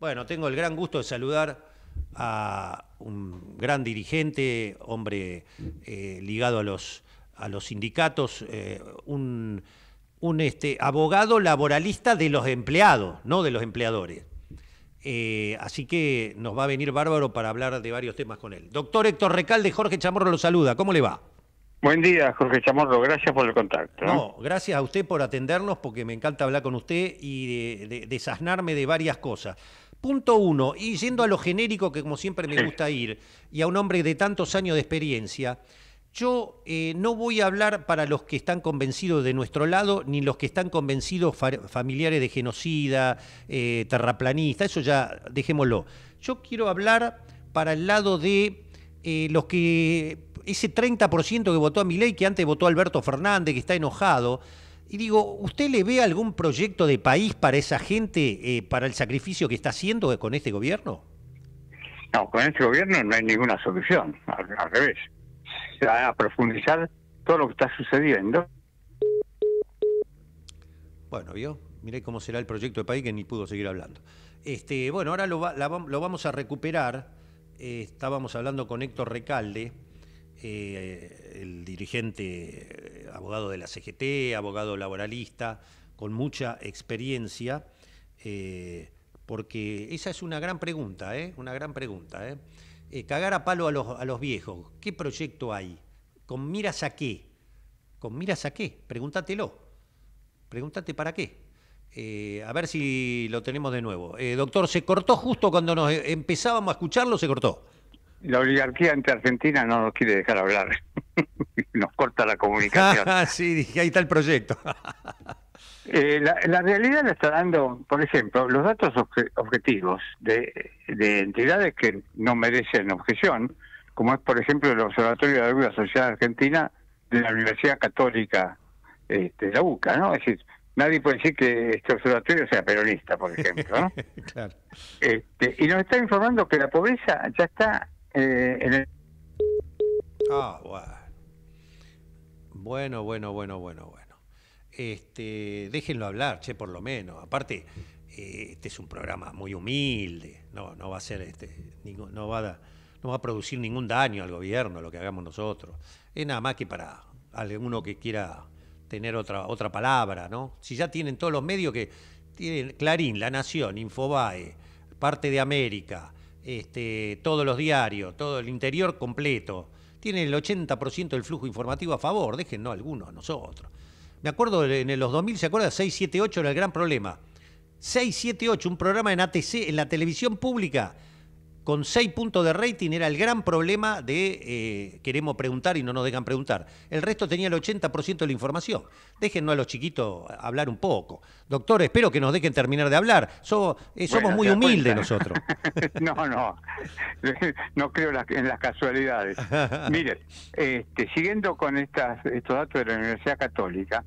Bueno, tengo el gran gusto de saludar a un gran dirigente, hombre eh, ligado a los, a los sindicatos, eh, un, este, abogado laboralista de los empleados, no de los empleadores. Eh, así que nos va a venir bárbaro para hablar de varios temas con él. Doctor Héctor Recalde, Jorge Chamorro lo saluda. ¿Cómo le va? Buen día, Jorge Chamorro. Gracias por el contacto. No, gracias a usted por atendernos porque me encanta hablar con usted y de, desasnarme de varias cosas. Punto uno, y yendo a lo genérico que como siempre me gusta ir, y a un hombre de tantos años de experiencia, yo eh, no voy a hablar para los que están convencidos de nuestro lado, ni los que están convencidos familiares de genocida, eh, terraplanista, eso ya dejémoslo. Yo quiero hablar para el lado de eh, los que, ese 30% que votó a mi ley, que antes votó Alberto Fernández, que está enojado. Y digo, ¿usted le ve algún proyecto de país para esa gente, eh, para el sacrificio que está haciendo con este gobierno? No, con este gobierno no hay ninguna solución, al, revés. Se va a profundizar todo lo que está sucediendo. Bueno, vio, mire cómo será el proyecto de país que ni pudo seguir hablando. Este, bueno, ahora lo, vamos a recuperar. Eh, estábamos hablando con Héctor Recalde, eh, el dirigente abogado de la CGT, abogado laboralista, con mucha experiencia, eh, porque esa es una gran pregunta, ¿eh? una gran pregunta. ¿eh? ¿eh? cagar a palo a los, a los viejos, ¿qué proyecto hay? ¿Con miras a qué? ¿Con miras a qué? Pregúntatelo. Pregúntate para qué. Eh, a ver si lo tenemos de nuevo. doctor, se cortó justo cuando nos empezábamos a escucharlo, se cortó. La oligarquía entre Argentina no nos quiere dejar hablar. nos corta la comunicación. sí, ahí está el proyecto. Eh, la, realidad la está dando, por ejemplo, los datos objetivos de, entidades que no merecen objeción, como es, por ejemplo, el Observatorio de la Deuda Sociedad Argentina de la Universidad Católica este, de la UCA, ¿no? Es decir, nadie puede decir que este observatorio sea peronista, por ejemplo, Este, y nos está informando que la pobreza ya está eh, en el... wow. Ah, bueno, bueno, bueno, bueno, bueno. Este, déjenlo hablar, che, por lo menos. Aparte, eh, este es un programa muy humilde. No, va a ser este, no va a, producir ningún daño al gobierno lo que hagamos nosotros. Es nada más que para alguno que quiera tener otra, otra palabra, ¿no? Si ya tienen todos los medios que tienen Clarín, La Nación, Infobae, parte de América, este, todos los diarios, todo el interior completo tiene el 80% del flujo informativo a favor, no algunos a nosotros. Me acuerdo en los 2000, ¿se acuerda? 678 era el gran problema. 678, un programa en ATC, en la televisión pública, con 6 puntos de rating era el gran problema de eh, queremos preguntar y no nos dejan preguntar. El resto tenía el 80% de la información. Déjenos a los chiquitos hablar un poco. Doctor, espero que nos dejen terminar de hablar. Eh, somos muy humildes nosotros. no, no. No creo en las casualidades. Mire, este, siguiendo con estas, estos datos de la Universidad Católica,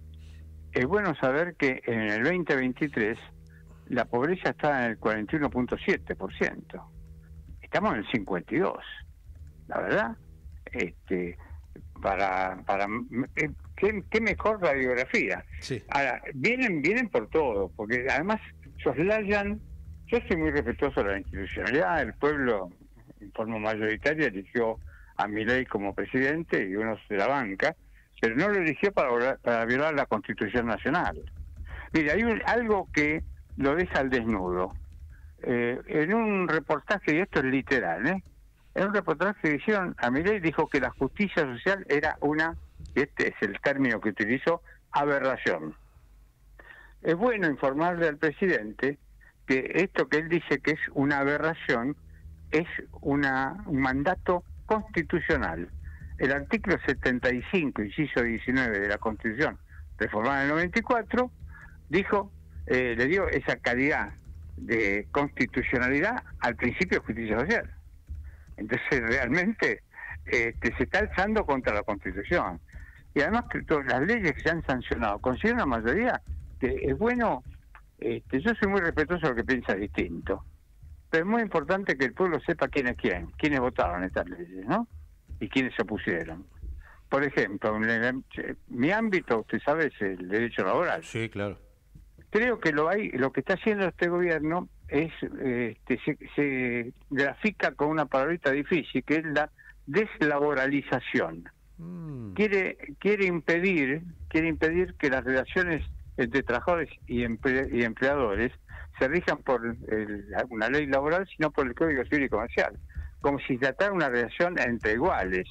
es bueno saber que en el 2023 la pobreza está en el 41.7% estamos en el 52, la verdad. Este, para, para eh, qué, mejor radiografía. Ahora, vienen, vienen por todo, porque además soslayan, yo soy muy respetuoso de la institucionalidad, el pueblo en forma mayoritaria eligió a mi ley como presidente y unos de la banca, pero no lo eligió para, para violar la Constitución Nacional. Mira, hay algo que lo deja al desnudo, eh, en un reportaje, y esto es literal, ¿eh? en un reportaje que hicieron a Miley dijo que la justicia social era una, este es el término que utilizó, aberración. Es bueno informarle al presidente que esto que él dice que es una aberración es una, un mandato constitucional. El artículo 75, inciso 19 de la Constitución, reformada en el 94, dijo, eh, le dio esa calidad de constitucionalidad al principio de justicia social. Entonces realmente este, se está alzando contra la constitución. Y además que todas las leyes que se han sancionado, considero la mayoría es bueno, este, yo soy muy respetuoso de lo que piensa distinto, pero es muy importante que el pueblo sepa quién es quién, quiénes votaron estas leyes, ¿no? Y quiénes se opusieron. Por ejemplo, mi ámbito, usted sabe, es el derecho laboral. Sí, claro creo que lo hay lo que está haciendo este gobierno es este, se, grafica con una palabrita difícil que es la deslaboralización mm. quiere quiere impedir quiere impedir que las relaciones entre trabajadores y, empleadores se rijan por el, una ley laboral sino por el código civil y comercial como si tratara una relación entre iguales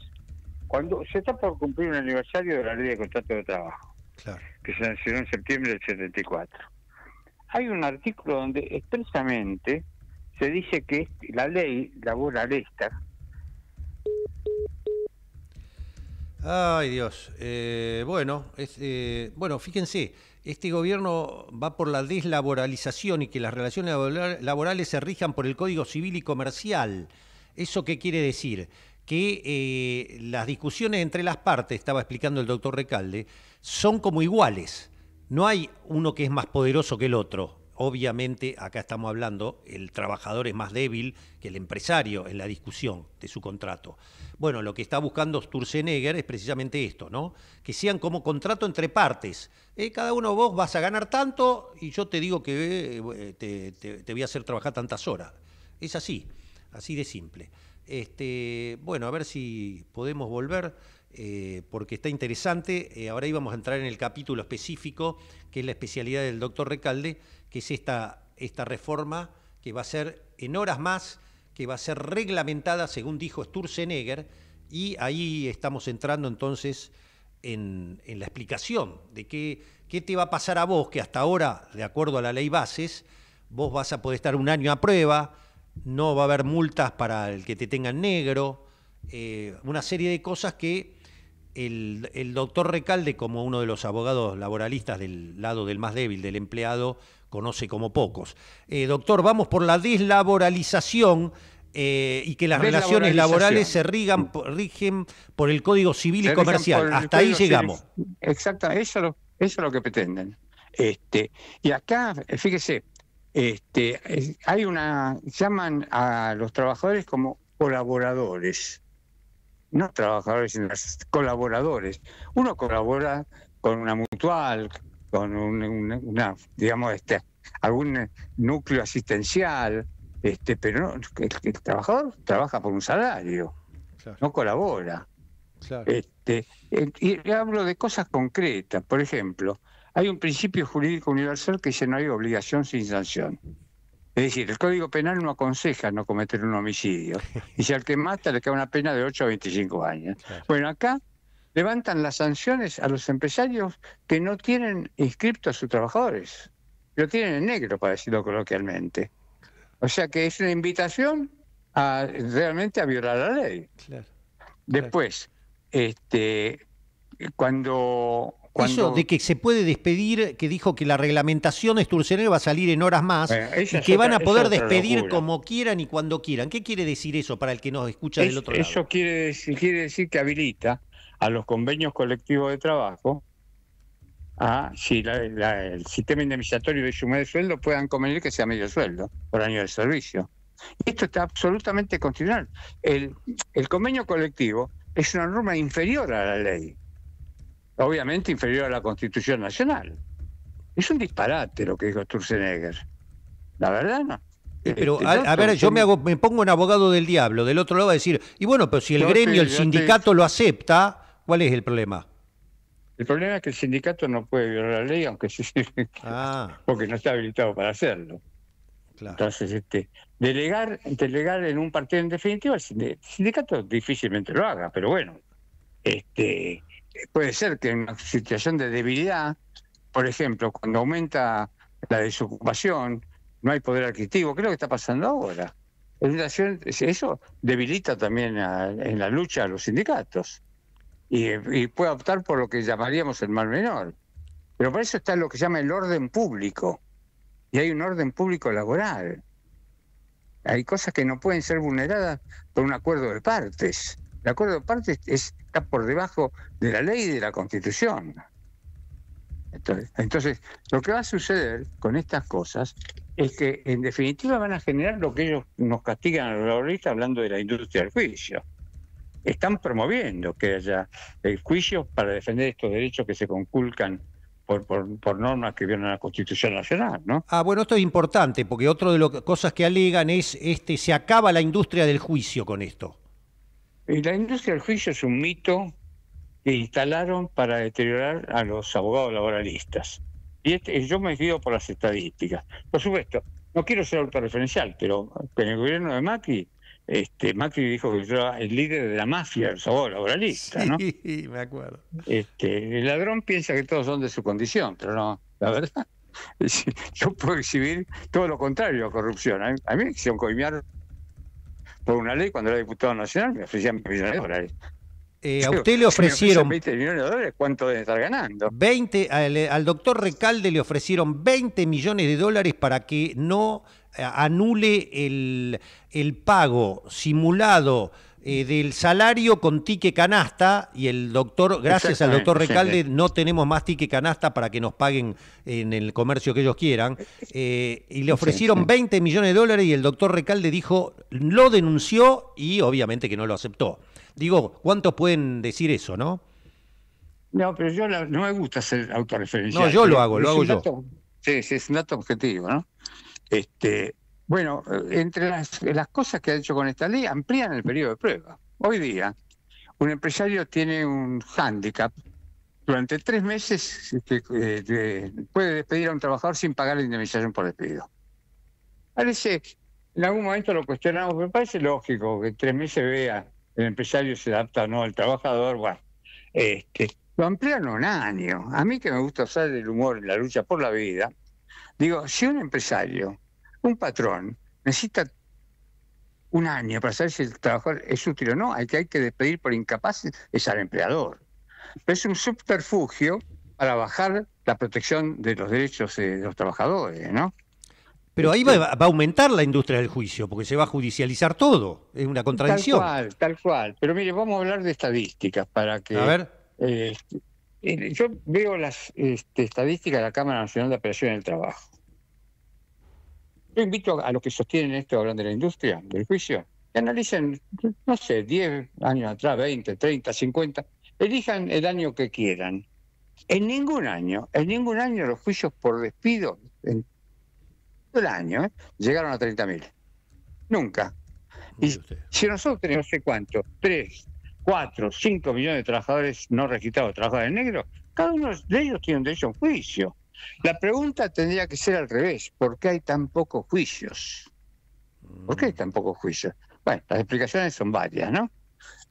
cuando se está por cumplir un aniversario de la ley de contrato de trabajo claro que se sancionó en septiembre del 74. Hay un artículo donde expresamente se dice que la ley laboral esta... Ay Dios, eh, bueno, eh, bueno, fíjense, este gobierno va por la deslaboralización y que las relaciones laborales se rijan por el Código Civil y Comercial. ¿Eso qué quiere decir? que eh, las discusiones entre las partes, estaba explicando el doctor Recalde, son como iguales. No hay uno que es más poderoso que el otro. Obviamente, acá estamos hablando, el trabajador es más débil que el empresario en la discusión de su contrato. Bueno, lo que está buscando Sturzenegger es precisamente esto, ¿no? Que sean como contrato entre partes. Eh, cada uno vos vas a ganar tanto y yo te digo que eh, te voy a hacer trabajar tantas horas. Es así, así de simple. Este, bueno, a ver si podemos volver, eh, porque está interesante. Eh, ahora íbamos a entrar en el capítulo específico, que es la especialidad del doctor Recalde, que es esta, esta reforma que va a ser en horas más, que va a ser reglamentada, según dijo Sturzenegger, y ahí estamos entrando entonces en, en la explicación de qué, qué te va a pasar a vos, que hasta ahora, de acuerdo a la ley bases, vos vas a poder estar un año a prueba, no va a haber multas para el que te tenga negro, eh, una serie de cosas que el, doctor Recalde, como uno de los abogados laboralistas del lado del más débil, del empleado, conoce como pocos. Eh, doctor, vamos por la deslaboralización eh, y que las relaciones laborales se rigan, rigen por el Código Civil y Comercial. Hasta ahí llegamos. Exacto, eso, eso es lo que pretenden. Este, y acá, fíjese, este, hay una, llaman a los trabajadores como colaboradores, no trabajadores, sino colaboradores. Uno colabora con una mutual, con un, una, digamos, este, algún núcleo asistencial, este, pero el, trabajador trabaja por un salario, no colabora. Claro. Este, y hablo de cosas concretas, por ejemplo, hay un principio jurídico universal que dice no hay obligación sin sanción. Es decir, el Código Penal no aconseja no cometer un homicidio. Y si al que mata le cae una pena de 8 a 25 años. Bueno, acá levantan las sanciones a los empresarios que no tienen inscriptos a sus trabajadores. Lo tienen en negro, para decirlo coloquialmente. O sea que es una invitación a, realmente a violar la ley. Después, este, cuando eso de que se puede despedir, que dijo que la reglamentación va a salir en horas más y que van a poder despedir como quieran y cuando quieran. ¿Qué quiere decir eso para el que nos escucha del otro lado? Eso quiere decir, que habilita a los convenios colectivos de trabajo a si el sistema indemnizatorio de suma de sueldo puedan convenir que sea medio sueldo por año de servicio. Esto está absolutamente constitucional. el convenio colectivo es una norma inferior a la ley obviamente inferior a la Constitución Nacional. Es un disparate lo que dijo Sturzenegger. La verdad no. Eh, este, pero a, ver, yo me hago, me pongo un abogado del diablo, del otro lado va a decir, y bueno, pero si el gremio, el sindicato lo acepta, ¿cuál es el problema? El problema es que el sindicato no puede violar la ley, aunque sí, ah. porque no está habilitado para hacerlo. Entonces, este, delegar, delegar en un partido en definitiva, el sindicato difícilmente lo haga, pero bueno, este, puede ser que en una situación de debilidad, por ejemplo, cuando aumenta la desocupación, no hay poder adquisitivo, creo que está pasando ahora. Eso debilita también en la lucha a los sindicatos y, y, puede optar por lo que llamaríamos el mal menor. Pero para eso está lo que se llama el orden público. Y hay un orden público laboral. Hay cosas que no pueden ser vulneradas por un acuerdo de partes. El acuerdo de partes está por debajo de la ley y de la constitución. Entonces, lo que va a suceder con estas cosas es que en definitiva van a generar lo que ellos nos castigan a los laboristas hablando de la industria del juicio. Están promoviendo que haya el eh, juicio para defender estos derechos que se conculcan por, por, normas que vienen a la Constitución Nacional, ¿no? Ah, bueno, esto es importante, porque otro de las cosas que alegan es este se acaba la industria del juicio con esto la industria del juicio es un mito que instalaron para deteriorar a los abogados laboralistas. Y este, yo me guío por las estadísticas. Por supuesto, no quiero ser autorreferencial, pero en el gobierno de Macri, este, Macri dijo que yo era el líder de la mafia, el abogado laboralista, ¿no? Sí, me acuerdo. Este, el ladrón piensa que todos son de su condición, pero no, la verdad. Yo puedo exhibir todo lo contrario a corrupción. A mí, a mí se por una ley cuando era diputado nacional, me ofrecían millones de dólares. Eh, a usted le ofrecieron. Si 20 millones de dólares, ¿cuánto deben estar ganando? 20, eh, al, doctor Recalde le ofrecieron 20 millones de dólares para que no eh, anule el, el pago simulado eh, del salario con tique canasta y el doctor, gracias al doctor Recalde, no tenemos más tique canasta para que nos paguen en el comercio que ellos quieran. Eh, y le ofrecieron 20 millones de dólares y el doctor Recalde dijo, lo denunció y obviamente que no lo aceptó. Digo, ¿cuántos pueden decir eso, no? No, pero yo no me gusta hacer autorreferencial. No, yo lo hago, lo hago yo. sí, sí, es un dato objetivo, ¿no? Este, bueno, eh, entre las, cosas que ha hecho con esta ley, amplían el periodo de prueba. Hoy día, un empresario tiene un hándicap. Durante tres meses este, eh, puede despedir a un trabajador sin pagar la indemnización por despido. Parece, en algún momento lo cuestionamos, me parece lógico que en tres meses vea el empresario se adapta o no al trabajador. Bueno, este, lo amplían un año. A mí que me gusta usar el humor en la lucha por la vida, digo, si un empresario un patrón necesita un año para saber si el trabajador es útil o no, hay que, hay que despedir por incapaces es al empleador. Pero es un subterfugio para bajar la protección de los derechos de los trabajadores, ¿no? Pero ahí este va, a aumentar la industria del juicio, porque se va a judicializar todo. Es una contradicción. Tal cual, tal cual. Pero mire, vamos a hablar de estadísticas para que. A ver. Eh, eh, yo veo las este, estadísticas de la Cámara Nacional de Apelación del Trabajo. Yo invito a, los que sostienen esto, hablan de la industria, del juicio, que analicen, no sé, 10 años atrás, 20, 30, 50, elijan el año que quieran. En ningún año, en ningún año los juicios por despido, en todo el año, ¿eh? llegaron a 30.000. Nunca. Y si nosotros tenemos no sé cuántos, 3, 4, 5 millones de trabajadores no registrados, trabajadores negros, cada uno de ellos tiene derecho a un juicio. La pregunta tendría que ser al revés, ¿por qué hay tan pocos juicios? ¿Por qué hay mm. tan pocos juicios? Bueno, las explicaciones son varias, ¿no?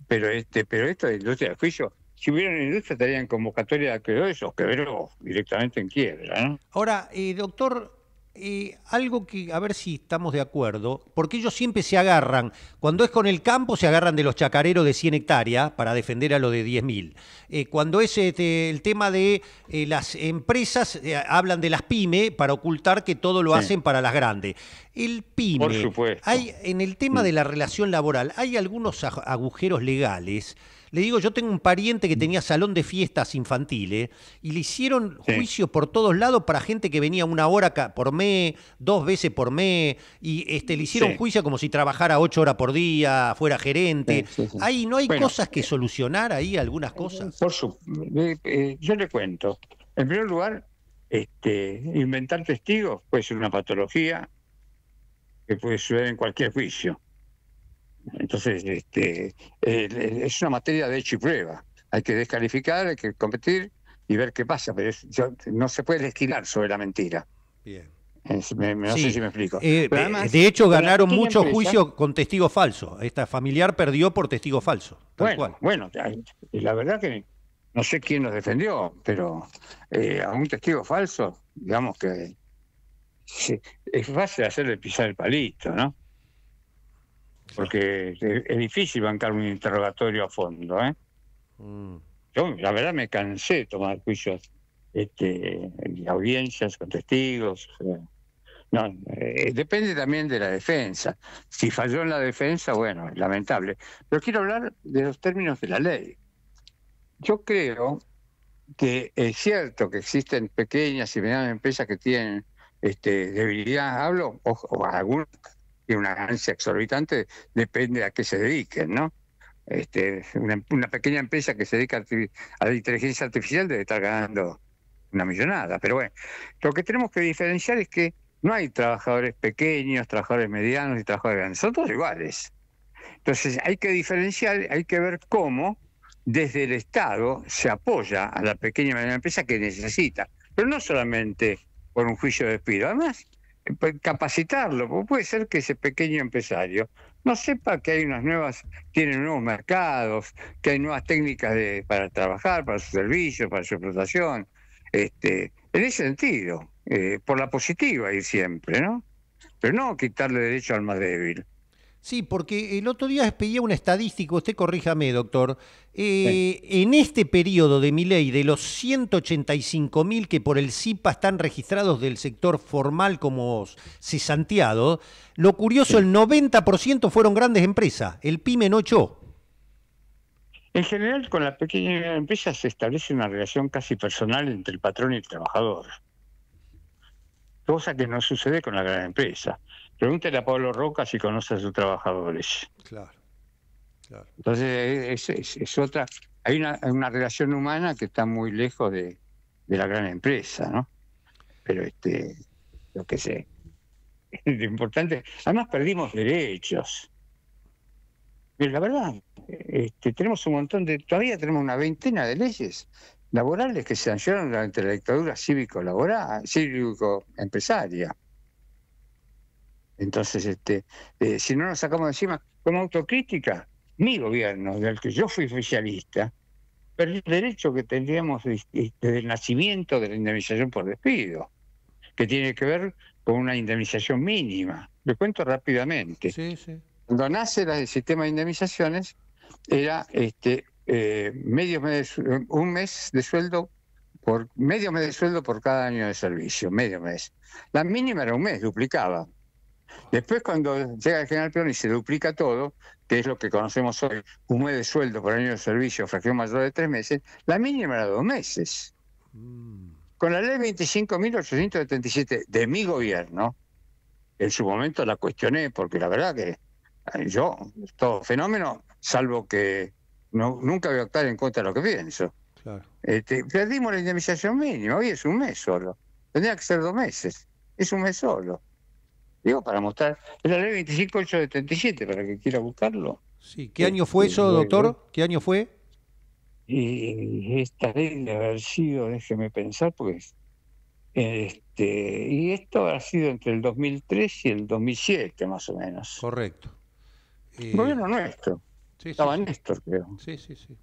Pero este, pero esto de industria del juicio, si hubiera una industria estarían convocatoria de aquellos que verlo directamente en quiebra, ¿no? Ahora, y eh, doctor, eh, algo que, a ver si estamos de acuerdo, porque ellos siempre se agarran, cuando es con el campo se agarran de los chacareros de 100 hectáreas para defender a los de 10.000. Eh, cuando es este, el tema de eh, las empresas, hablan de las pymes para ocultar que todo lo hacen para las grandes. El pyme, Hay, en el tema mm. de la relación laboral, hay algunos agujeros legales le digo, yo tengo un pariente que tenía salón de fiestas infantiles y le hicieron juicios por todos lados para gente que venía una hora por mes, dos veces por mes, y este, le hicieron juicios juicio como si trabajara ocho horas por día, fuera gerente. Ahí no hay cosas que eh, solucionar ahí, algunas eh, cosas. Por su, eh, yo le cuento. En primer lugar, este, inventar testigos puede ser una patología que puede suceder en cualquier juicio. Entonces, este, es una materia de hecho y prueba. Hay que descalificar, hay que competir y ver qué pasa, pero no se puede esquilar sobre la mentira. Bien. no sé si me explico. Eh, de hecho, ganaron muchos juicios con testigo falso. Esta familiar perdió por testigo falso. bueno, la verdad que no sé quién los defendió, pero eh, a un testigo falso, digamos que es fácil hacerle pisar el palito, ¿no? porque es difícil bancar un interrogatorio a fondo. ¿eh? Mm. Yo, la verdad, me cansé de tomar juicios este, en audiencias con testigos. no, eh, depende también de la defensa. Si falló en la defensa, bueno, es lamentable. Pero quiero hablar de los términos de la ley. Yo creo que es cierto que existen pequeñas y medianas empresas que tienen este, debilidad, hablo, o, o algunas una ganancia exorbitante, depende a qué se dediquen, ¿no? Este, una, pequeña empresa que se dedica a la inteligencia artificial debe estar ganando una millonada. Pero bueno, lo que tenemos que diferenciar es que no hay trabajadores pequeños, trabajadores medianos y trabajadores grandes, son todos iguales. Entonces hay que diferenciar, hay que ver cómo desde el Estado se apoya a la pequeña y mediana empresa que necesita, pero no solamente por un juicio de despido, además pues, capacitarlo, porque puede ser que ese pequeño empresario no sepa que hay unas nuevas, tienen nuevos mercados, que hay nuevas técnicas de, para trabajar, para su servicio, para su explotación. Este, en ese sentido, eh, por la positiva ir siempre, ¿no? Pero no quitarle derecho al más débil. Sí, porque el otro día pedía un estadístico, usted corríjame, doctor. Eh, en este periodo de mi ley, de los 185 mil que por el CIPA están registrados del sector formal como cesanteado, lo curioso, el 90% fueron grandes empresas, el PYME no echó. En general, con las pequeñas empresas se establece una relación casi personal entre el patrón y el trabajador, cosa que no sucede con la gran empresa. Pregúntale a Pablo Roca si conoce a sus trabajadores. Claro. Entonces, es, otra. Hay una, relación humana que está muy lejos de, la gran empresa, ¿no? Pero, este, lo que sé. Lo importante. Además, perdimos derechos. Pero la verdad, este, tenemos un montón de. Todavía tenemos una veintena de leyes laborales que se sancionaron durante la dictadura cívico-laboral, cívico-empresaria. Entonces, este, eh, si no nos sacamos encima, como autocrítica, mi gobierno, del que yo fui oficialista, perdió el derecho que tendríamos desde el este, nacimiento de la indemnización por despido, que tiene que ver con una indemnización mínima. Le cuento rápidamente. Sí, sí. Cuando nace el sistema de indemnizaciones, era este, eh, medio mes, un mes de sueldo por medio mes de sueldo por cada año de servicio, medio mes. La mínima era un mes, duplicaba. Después cuando llega el general Peón y se duplica todo, que es lo que conocemos hoy, un mes de sueldo por año de servicio, fracción mayor de tres meses, la mínima era dos meses. Mm. Con la ley 25.877 de mi gobierno, en su momento la cuestioné, porque la verdad que yo, todo fenómeno, salvo que nunca voy a optar en contra de lo que pienso. Este, perdimos la indemnización mínima, hoy es un mes solo. Tendría que ser dos meses, es un mes solo digo, para mostrar. Es la ley de 25877, para que quiera buscarlo. Sí, ¿qué año fue este, eso, doctor? ¿Qué año fue? Y esta ley de haber sido, déjeme pensar, pues. Este, y esto ha sido entre el 2003 y el 2007, más o menos. Correcto. Eh, Gobierno nuestro. Sí, Estaba Néstor, creo. Sí, sí, sí.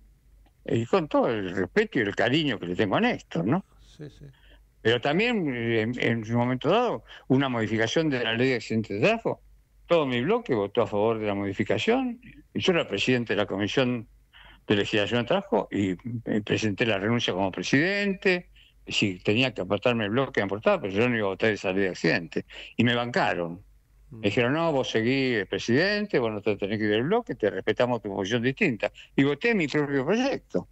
Y con todo el respeto y el cariño que le tengo a Néstor, ¿no? Sí, sí. Pero también, eh, en, un momento dado, una modificación de la ley de accidentes de trabajo. Todo mi bloque votó a favor de la modificación. Yo era presidente de la Comisión de Legislación de Trabajo y eh, presenté la renuncia como presidente. Si tenía que aportarme el bloque, me aportaba, pero yo no iba a votar esa ley de accidente. Y me bancaron. Mm. Me dijeron, no, vos seguís presidente, vos no te tenés que ir del bloque, te respetamos tu posición distinta. Y voté mi propio proyecto.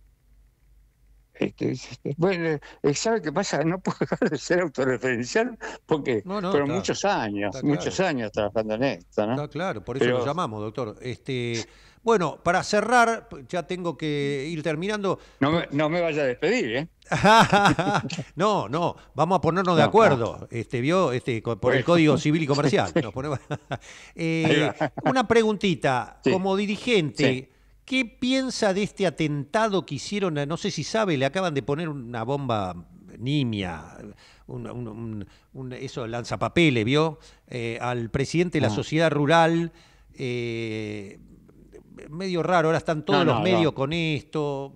Este, este, bueno, eh, ¿sabe qué pasa? No puedo dejar de ser autorreferencial porque pero muchos años, muchos años trabajando en esto, ¿no? claro, por eso lo llamamos, doctor. Este, bueno, para cerrar, ya tengo que ir terminando. No me, vaya a despedir, ¿eh? no, no, vamos a ponernos de acuerdo, este vio, este por el Código Civil y Comercial. Eh, una preguntita, como dirigente, ¿Qué piensa de este atentado que hicieron? No sé si sabe, le acaban de poner una bomba nimia, un, un, un, eso lanzapapeles, ¿vio? Eh, al presidente de la ah. sociedad rural. Eh, medio raro, ahora están todos los medios con esto,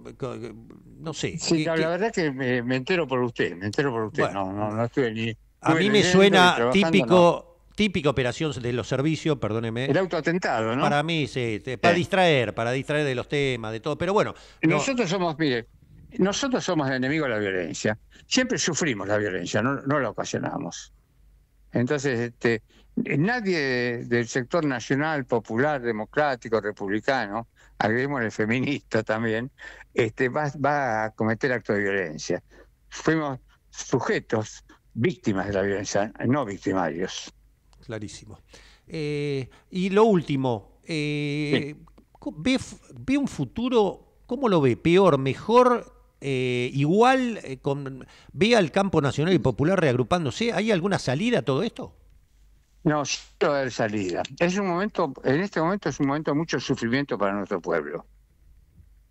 no sé. Sí, la, verdad es que me, entero por usted, me entero por usted, no, no, estoy ni... a mí me suena típico típica operación de los servicios, perdóneme. El autoatentado, ¿no? Para mí, sí, para eh. distraer, para distraer de los temas, de todo. Pero bueno. Nosotros somos, mire, nosotros somos el enemigo de la violencia. Siempre sufrimos la violencia, no, la ocasionamos. Entonces, este, nadie del sector nacional, popular, democrático, republicano, agreguemos el feminista también, este, va, va a cometer actos de violencia. Fuimos sujetos, víctimas de la violencia, no victimarios clarísimo. Eh, y lo último, eh, ¿ve, un futuro, cómo lo ve? ¿Peor, mejor, eh, igual? Con, ¿Ve al campo nacional y popular reagrupándose? ¿Hay alguna salida a todo esto? No, sí hay salida. Es un momento, en este momento es un momento de mucho sufrimiento para nuestro pueblo.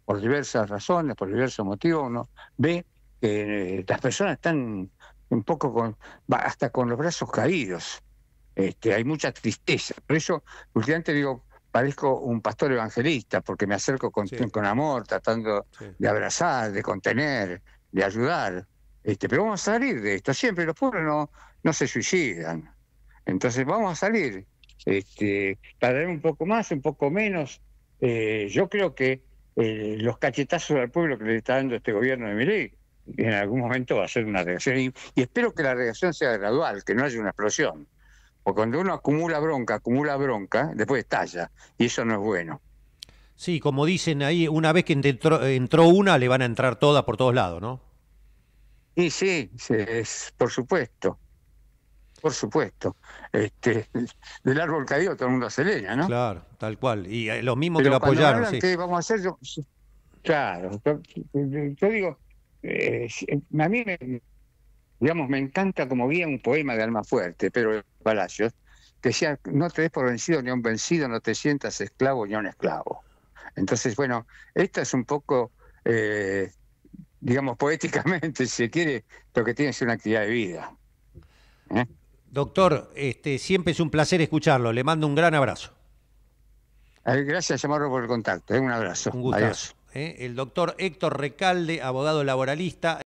Por diversas razones, por diversos motivos, uno ve que las personas están un poco con, hasta con los brazos caídos este, hay mucha tristeza. Por eso, últimamente digo, parezco un pastor evangelista, porque me acerco con, amor, tratando de abrazar, de contener, de ayudar. Este, pero vamos a salir de esto. Siempre los pueblos no, no se suicidan. Entonces vamos a salir. Este, para dar un poco más, un poco menos. Eh, yo creo que eh, los cachetazos al pueblo que le está dando este gobierno de Milei en algún momento va a ser una reacción. y espero que la reacción sea gradual, que no haya una explosión cuando uno acumula bronca, acumula bronca, después estalla. Y eso no es bueno. Sí, como dicen ahí, una vez que entró, una, le van a entrar todas por todos lados, ¿no? Y sí, sí es, por supuesto. Por supuesto. Este, del árbol caído todo el mundo leña, ¿no? Claro, tal cual. Y eh, los mismos que lo apoyaron. Sí. claro, yo, digo, eh, a mí me, digamos, me encanta como guía un poema de alma fuerte, pero Palacios, que decía, no te des por vencido ni un vencido, no te sientas esclavo ni un esclavo. Entonces, bueno, esta es un poco, eh, digamos, poéticamente, si se quiere, lo que tiene que ser una actividad de vida. ¿Eh? Doctor, este, siempre es un placer escucharlo. Le mando un gran abrazo. Gracias, llamarlo, por el contacto. ¿eh? Un abrazo. Un gusto. El doctor Héctor Recalde, abogado laboralista.